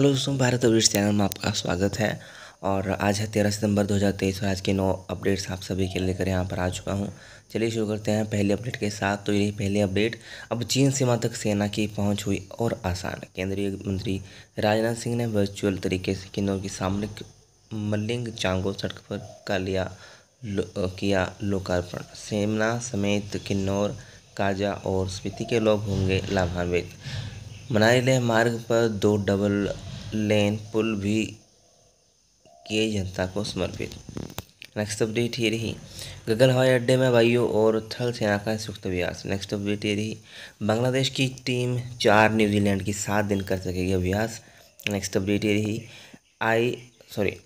hello दोस्तों Bharat updates channel में आपका स्वागत है और आज है तेरह सितंबर 2023 और आज के नौ अपडेट्स आप सभी के लेकर यहाँ पर आ चुका हूँ चलिए शुरू करते हैं पहले अपडेट के साथ तो यही पहले अपडेट अब चीन सीमा तक सेना की पहुंच हुई और आसान केंद्रीय मंत्री राजनाथ सिंह ने वर्चुअल तरीके से किन्नौर की सामरिक मलिंग चांगो सड़क पर का लिया लो, किया लोकार्पण सेना समेत किन्नौर काजा और स्पीति के लोग होंगे लाभान्वित मनाली लेह मार्ग पर दो डबल लेन पुल भी किए जनता को समर्पित नेक्स्ट अपडेट ये रही गगन हवाई अड्डे में वायु और थल सेना का संयुक्त अभ्यास नेक्स्ट अपडेट ये रही बांग्लादेश की टीम चार न्यूजीलैंड की सात दिन कर सकेगी अभ्यास नेक्स्ट अपडेट ये रही I sorry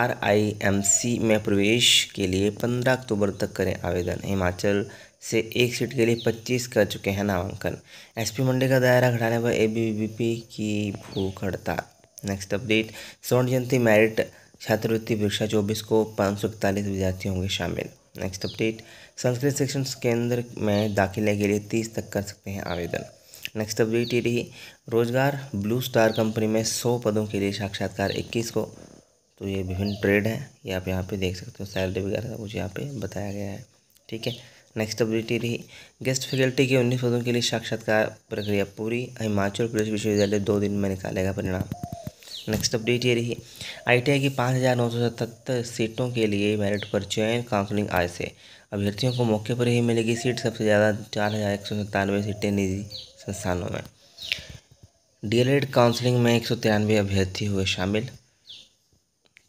R I M C में प्रवेश के लिए पंद्रह अक्टूबर तक करें आवेदन हिमाचल से एक सीट के लिए पच्चीस कर चुके हैं नामांकन एसपी मंडी का दायरा घटाने पर ए बी बी पी की भूख हड़ताल नेक्स्ट अपडेट स्वर्ण जयंती मैरिट छात्रवृत्ति परीक्षा चौबीस को पाँच सौ इकतालीस विद्यार्थी होंगे शामिल नेक्स्ट अपडेट संस्कृत शिक्षण केंद्र में दाखिले के लिए तीस तक कर सकते हैं आवेदन नेक्स्ट अपडेट ये रही रोजगार ब्लू स्टार कंपनी में सौ पदों के लिए साक्षात्कार इक्कीस को तो ये विभिन्न ट्रेड हैं ये आप यहाँ पे देख सकते हो सैलरी वगैरह सब कुछ यहाँ पे बताया गया है ठीक है नेक्स्ट अपडेट ये रही गेस्ट फैकल्टी के उन्नीस पदों के लिए साक्षात्कार प्रक्रिया पूरी हिमाचल प्रदेश विश्वविद्यालय दो दिन में निकालेगा परिणाम नेक्स्ट अपडेट ये रही आईटीआई की पाँच हज़ार नौ सौ सतहत्तर सीटों के लिए मेरिट पर चयन काउंसलिंग आज से अभ्यर्थियों को मौके पर ही मिलेगी सीट सबसे ज़्यादा चार हज़ार एक सौ सत्तानवे सीटें निजी संस्थानों में डीएलएड काउंसलिंग में एक सौ तिरानवे अभ्यर्थी हुए शामिल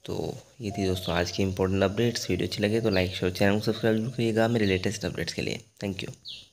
तो ये थी दोस्तों आज की इंपॉर्टेंट अपडेट्स वीडियो अच्छी लगे तो लाइक शेयर चैनल को सब्सक्राइब करिएगा मेरे लेटेस्ट अपडेट्स के लिए थैंक यू